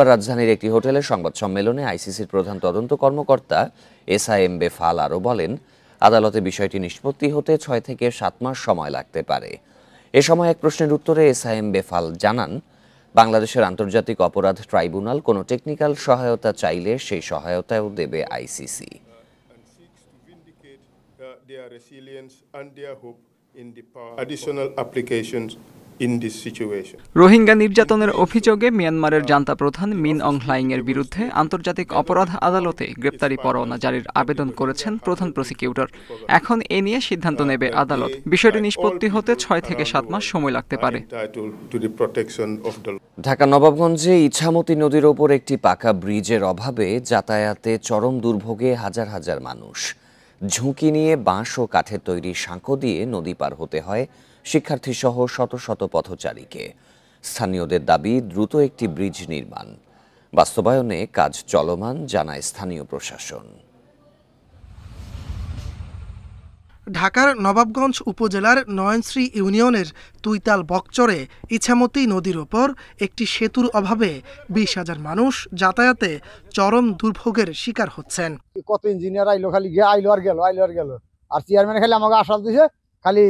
রাজধানীর একটি হোটেলে সংবাদ সম্মেলনে আইসিসির প্রধান তদন্ত কর্মকর্তা এস আই এম বেফাল আরও বলেন আদালতে বিষয়টি নিষ্পত্তি হতে ছয় থেকে সাত মাস সময় লাগতে পারে এ সময় এক প্রশ্নের উত্তরে এস আই এম বেফাল জানান বাংলাদেশের আন্তর্জাতিক অপরাধ ট্রাইব্যুনাল কোনো টেকনিক্যাল সহায়তা চাইলে সেই সহায়তাও দেবে ICC their resilience and their hope in the power. Additional applications Rohingya নির্যাতনের অভিযোগে মিয়ানমারের জান্তা প্রধান মিন অং হ্লাইং এর বিরুদ্ধে আন্তর্জাতিক অপরাধ আদালতে গ্রেপ্তারি পরোয়ানা জারির আবেদন করেছেন প্রধান প্রসিকিউটর এখন এ নিয়ে সিদ্ধান্ত নেবে আদালত বিষয়টি নিষ্পত্তি হতে ছয় থেকে সাত মাস সময় লাগতে পারে ঢাকা নবাবগঞ্জে ইছামতি নদীর ওপর একটি পাকা ব্রিজের অভাবে যাতায়াতে চরম দুর্ভোগে হাজার হাজার মানুষ ঝুঁকি নিয়ে বাঁশ ও কাঠের তৈরি সাঁকো দিয়ে নদী পার হতে হয় শিক্ষার্থীসহ শত শত পথচারীকে স্থানীয়দের দাবি দ্রুত একটি ব্রিজ নির্মাণ বাস্তবায়নে কাজ চলমান জানায় স্থানীয় প্রশাসন ঢাকার নবাবগঞ্জ উপজেলার নয়নশ্রী ইউনিয়নের তুইতাল বকচরে ইছামতি নদীর ওপর একটি সেতুর অভাবে বিশ হাজার মানুষ যাতায়াতে চরম দুর্ভোগের শিকার হচ্ছেন কত ইঞ্জিনিয়ার আইলো খালি গিয়ে আইলো আর গেল আইলো আর গেল আর চেয়ারম্যান খালি আমাকে আশ্বাস দিছে খালি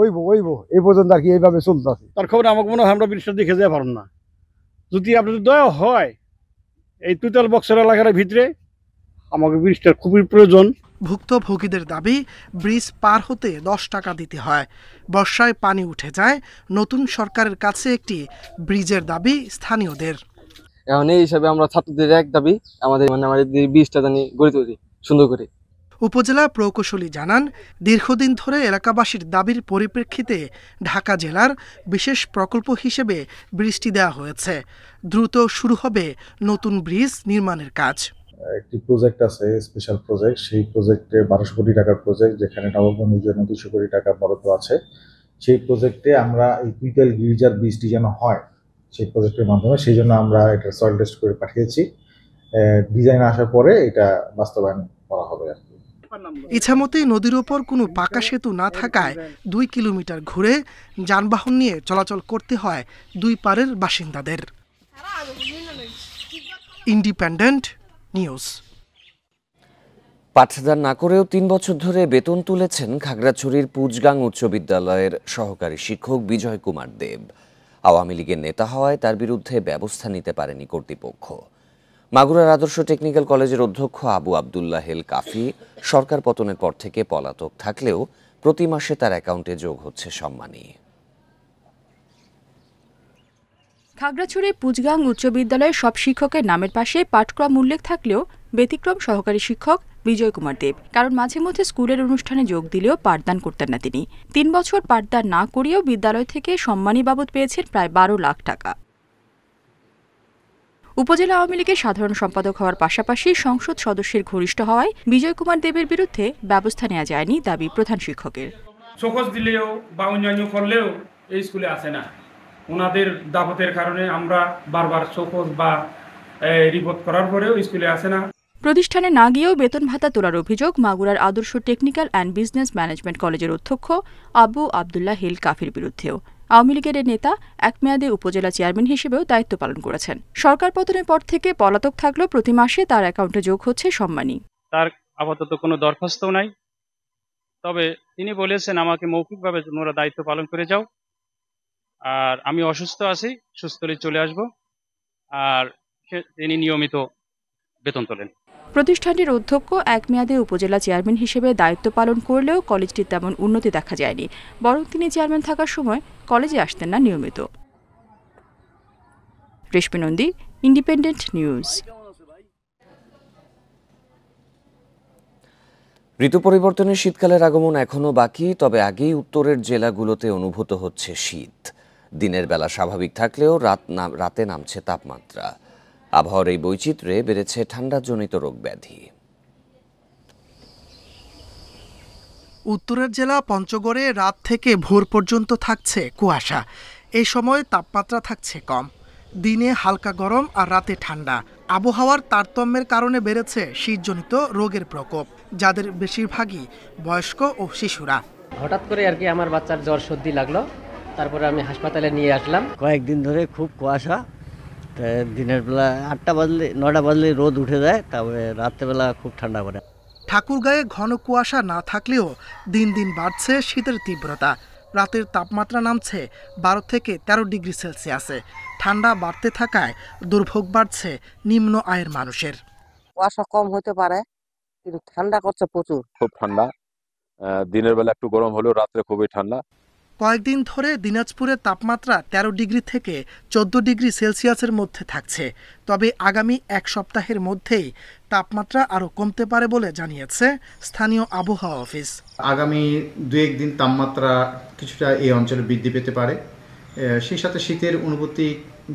ওইব ওইব এই পর্যন্ত আর কি এইভাবে চলতে আছে তার খবর আমাকে মনে হয় আমরা ব্রিজটা দেখে যেতে পারুন না যদি আপনাদের দয়া হয় এই তুতাল বক্সের এলাকার ভিতরে আমাকে ব্রিজটার খুবই প্রয়োজন ভুক্তভোগীদের দাবি ব্রিজ পার হতে দশ টাকা দিতে হয় বর্ষায় পানি উঠে যায় নতুন সরকারের কাছে একটি ব্রিজের দাবি স্থানীয়দের এখন এই হিসাবে আমরা ছাত্রদের এক দাবি আমাদের মানে আমাদের ব্রিজটা জানি গড়ে তুলি সুন্দর করে উপজেলা প্রকৌশলী জানান দীর্ঘদিন ধরে এলাকাবাসীর দাবির পরিপ্রেক্ষিতে ঢাকা জেলার বিশেষ প্রকল্প হিসেবে বৃষ্টি দেওয়া হয়েছে দ্রুত শুরু হবে নতুন ব্রিজ নির্মাণের কাজ একটি প্রজেক্ট আছে স্পেশাল প্রজেক্ট সেই প্রজেক্টে বারোশো কোটি টাকার প্রজেক্ট যেখানে নবগণের জন্য দুশো কোটি টাকা বরাদ্দ আছে সেই প্রজেক্টে আমরা এই পিতল গির্জার বীজটি যেন হয় সেই প্রজেক্টের মাধ্যমে সেই জন্য আমরা এটা সয়েল টেস্ট করে পাঠিয়েছি ডিজাইন আসার পরে এটা বাস্তবায়ন করা হবে আর ইচ্ছা ইছামতে নদীর ওপর কোনো পাকা সেতু না থাকায় দুই কিলোমিটার ঘুরে যানবাহন নিয়ে চলাচল করতে হয় দুই পারের বাসিন্দাদের ইন্ডিপেন্ডেন্ট নিউজ পাঠ না করেও তিন বছর ধরে বেতন তুলেছেন খাগড়াছড়ির পুজগাং উচ্চ বিদ্যালয়ের সহকারী শিক্ষক বিজয় কুমার দেব আওয়ামী লীগের নেতা হওয়ায় তার বিরুদ্ধে ব্যবস্থা নিতে পারেনি কর্তৃপক্ষ মাগুরার আদর্শ টেকনিক্যাল কলেজের অধ্যক্ষ আবু আবদুল্লাহ হেল কাফি সরকার পতনের পর থেকে পলাতক থাকলেও প্রতি মাসে তার অ্যাকাউন্টে যোগ হচ্ছে সম্মানী খাগড়াছড়ি পুজগাং উচ্চ বিদ্যালয়ের সব শিক্ষকের নামের পাশে পাঠক্রম উল্লেখ থাকলেও ব্যতিক্রম সহকারী শিক্ষক বিজয় কুমার দেব কারণ মাঝে মধ্যে স্কুলের অনুষ্ঠানে যোগ দিলেও পাঠদান করতেন না তিনি তিন বছর পাঠদান না করেও বিদ্যালয় থেকে সম্মানী বাবদ পেয়েছেন প্রায় বারো লাখ টাকা উপজেলা আওয়ামী লীগের সাধারণ সম্পাদক হওয়ার পাশাপাশি সংসদ সদস্যের ঘনিষ্ঠ হওয়ায় বিজয় কুমার দেবের বিরুদ্ধে ব্যবস্থা নেওয়া যায়নি দাবি প্রধান শিক্ষকের দিলেও বা অন্যান্য করলেও এই স্কুলে আসে না ওনাদের দাপতের কারণে আমরা বারবার চোখজ বা রিপোর্ট করার পরেও স্কুলে আসে না প্রতিষ্ঠানে না গিয়েও বেতন ভাতা তোলার অভিযোগ মাগুরার আদর্শ টেকনিক্যাল অ্যান্ড বিজনেস ম্যানেজমেন্ট কলেজের অধ্যক্ষ আবু আবদুল্লাহ হিল কাফির বিরুদ্ধেও আওয়ামী লীগের নেতা এক মেয়াদে উপজেলা চেয়ারম্যান হিসেবেও দায়িত্ব পালন করেছেন সরকার পতনের পর থেকে পলাতক থাকলেও প্রতি মাসে তার অ্যাকাউন্টে যোগ হচ্ছে সম্মানী তার আপাতত কোনো দরখাস্ত নাই তবে তিনি বলেছেন আমাকে মৌখিকভাবে তোমরা দায়িত্ব পালন করে যাও আর আমি অসুস্থ আছি সুস্থ চলে আসব আর তিনি নিয়মিত বেতন তোলেন প্রতিষ্ঠানটির অধ্যক্ষ এক মেয়াদে উপজেলা চেয়ারম্যান হিসেবে দায়িত্ব পালন করলেও কলেজটির তেমন উন্নতি দেখা যায়নি বরং তিনি চেয়ারম্যান থাকার সময় কলেজে আসতেন না নিয়মিত নন্দী ইন্ডিপেন্ডেন্ট নিউজ ঋতু পরিবর্তনে শীতকালের আগমন এখনও বাকি তবে আগেই উত্তরের জেলাগুলোতে অনুভূত হচ্ছে শীত দিনের বেলা স্বাভাবিক থাকলেও রাত রাতে নামছে তাপমাত্রা আবহাওয়ার এই বৈচিত্র্যে বেড়েছে ঠান্ডাজনিত রোগ ব্যাধি উত্তরের জেলা পঞ্চগড়ে রাত থেকে ভোর পর্যন্ত থাকছে কুয়াশা এই সময় তাপমাত্রা থাকছে কম দিনে হালকা গরম আর রাতে ঠান্ডা আবহাওয়ার তারতম্যের কারণে বেড়েছে শীতজনিত রোগের প্রকোপ যাদের বেশিরভাগই বয়স্ক ও শিশুরা হঠাৎ করে আর কি আমার বাচ্চার জ্বর সর্দি লাগলো তারপরে আমি হাসপাতালে নিয়ে আসলাম কয়েকদিন ধরে খুব কুয়াশা দিনের বেলা আটটা বাজলে নটা বাজলে রোদ উঠে যায় তারপরে রাত্রেবেলা খুব ঠান্ডা পড়ে ঠাকুর ঠাকুরগাঁয়ে ঘন কুয়াশা না থাকলেও দিন দিন বাড়ছে শীতের তীব্রতা রাতের তাপমাত্রা নামছে বারো থেকে ১৩ ডিগ্রি সেলসিয়াসে ঠান্ডা বাড়তে থাকায় দুর্ভোগ বাড়ছে নিম্ন আয়ের মানুষের কুয়াশা কম হতে পারে কিন্তু ঠান্ডা করছে প্রচুর খুব ঠান্ডা দিনের বেলা একটু গরম হলেও রাত্রে খুবই ঠান্ডা কয়েকদিন ধরে দিনাজপুরে তাপমাত্রা ১৩ ডিগ্রি থেকে ১৪ ডিগ্রি সেলসিয়াসের মধ্যে থাকছে তবে আগামী এক সপ্তাহের মধ্যেই তাপমাত্রা আরও কমতে পারে বলে জানিয়েছে স্থানীয় আবহাওয়া অফিস আগামী দু একদিন তাপমাত্রা কিছুটা এই অঞ্চলে বৃদ্ধি পেতে পারে সেই সাথে শীতের অনুভূতি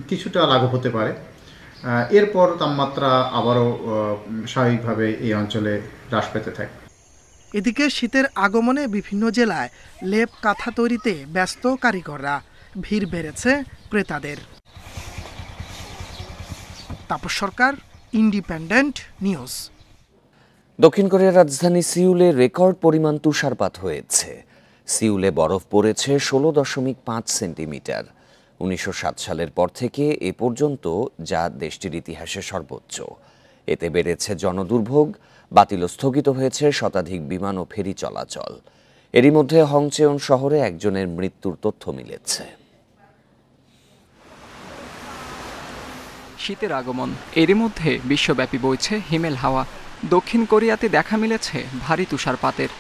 কিছুটা লাঘব হতে পারে এরপর তাপমাত্রা আবারও স্বাভাবিকভাবে এই অঞ্চলে হ্রাস পেতে থাকে এদিকে শীতের আগমনে বিভিন্ন জেলায় লেপ কাঁথা তৈরিতে ব্যস্ত কারিগররা ভিড় বেড়েছে ক্রেতাদের তাপস সরকার ইন্ডিপেন্ডেন্ট নিউজ দক্ষিণ কোরিয়ার রাজধানী সিউলে রেকর্ড পরিমাণ তুষারপাত হয়েছে সিউলে বরফ পড়েছে ষোলো দশমিক পাঁচ সেন্টিমিটার উনিশশো সালের পর থেকে এ পর্যন্ত যা দেশটির ইতিহাসে সর্বোচ্চ এতে বেড়েছে জনদুর্ভোগ বাতিল স্থগিত হয়েছে শতাধিক বিমান ও ফেরি চলাচল এরই মধ্যে হংচেউন শহরে একজনের মৃত্যুর তথ্য মিলেছে শীতের আগমন এরই মধ্যে বিশ্বব্যাপী বইছে হিমেল হাওয়া দক্ষিণ কোরিয়াতে দেখা মিলেছে ভারী তুষারপাতের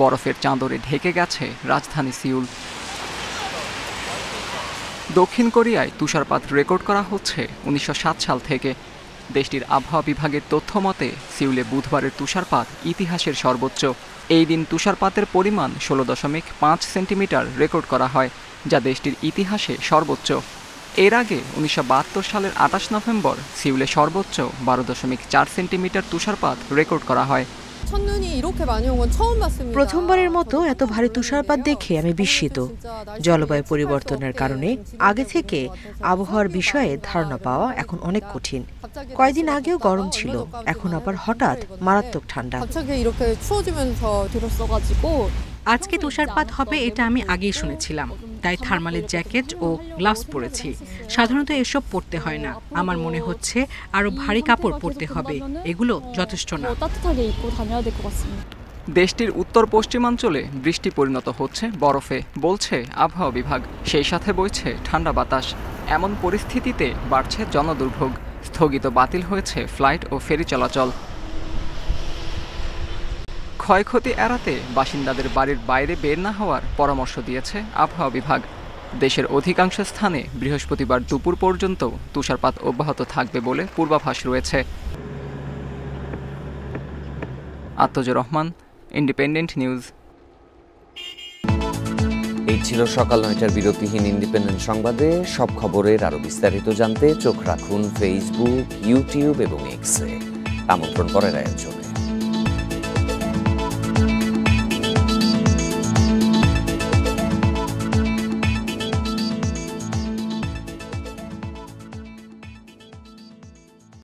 বরফের চাঁদরে ঢেকে গেছে রাজধানী সিউল দক্ষিণ কোরিয়ায় তুষারপাত রেকর্ড করা হচ্ছে উনিশশো সাল থেকে দেশটির আবহাওয়া বিভাগের তথ্য মতে সিউলে বুধবারের তুষারপাত ইতিহাসের সর্বোচ্চ এই দিন তুষারপাতের পরিমাণ ষোলো দশমিক পাঁচ সেন্টিমিটার রেকর্ড করা হয় যা দেশটির ইতিহাসে সর্বোচ্চ এর আগে উনিশশো সালের আঠাশ নভেম্বর সিউলে সর্বোচ্চ বারো দশমিক চার সেন্টিমিটার তুষারপাত রেকর্ড করা হয় প্রথমবারের মতো এত ভারী তুষারপাত দেখে আমি বিস্মিত জলবায়ু পরিবর্তনের কারণে আগে থেকে আবহাওয়ার বিষয়ে ধারণা পাওয়া এখন অনেক কঠিন কয়েকদিন আগেও গরম ছিল এখন আবার হঠাৎ মারাত্মক ঠান্ডা আজকে তুষারপাত হবে এটা আমি আগেই শুনেছিলাম তাই থার্মালের জ্যাকেট ও গ্লাভস পরেছি সাধারণত এসব পড়তে হয় না আমার মনে হচ্ছে আরও ভারী কাপড় পরতে হবে এগুলো যথেষ্ট না দেশটির উত্তর পশ্চিমাঞ্চলে বৃষ্টি পরিণত হচ্ছে বরফে বলছে আবহাওয়া বিভাগ সেই সাথে বইছে ঠান্ডা বাতাস এমন পরিস্থিতিতে বাড়ছে জনদুর্ভোগ স্থগিত বাতিল হয়েছে ফ্লাইট ও ফেরি চলাচল ক্ষয়ক্ষতি এড়াতে বাসিন্দাদের বাড়ির বাইরে বের না হওয়ার পরামর্শ দিয়েছে আবহাওয়া বিভাগ দেশের অধিকাংশ স্থানে বৃহস্পতিবার দুপুর পর্যন্ত তুষারপাত অব্যাহত থাকবে বলে পূর্বাভাস রয়েছে আত্মজুর রহমান ইন্ডিপেন্ডেন্ট নিউজ এই ছিল সকাল নয়টার বিরতিহীন ইন্ডিপেন্ডেন্ট সংবাদে সব খবরের আরও বিস্তারিত জানতে চোখ রাখুন ফেসবুক ইউটিউব এবং এক্সে আমন্ত্রণ করার আয়োজনে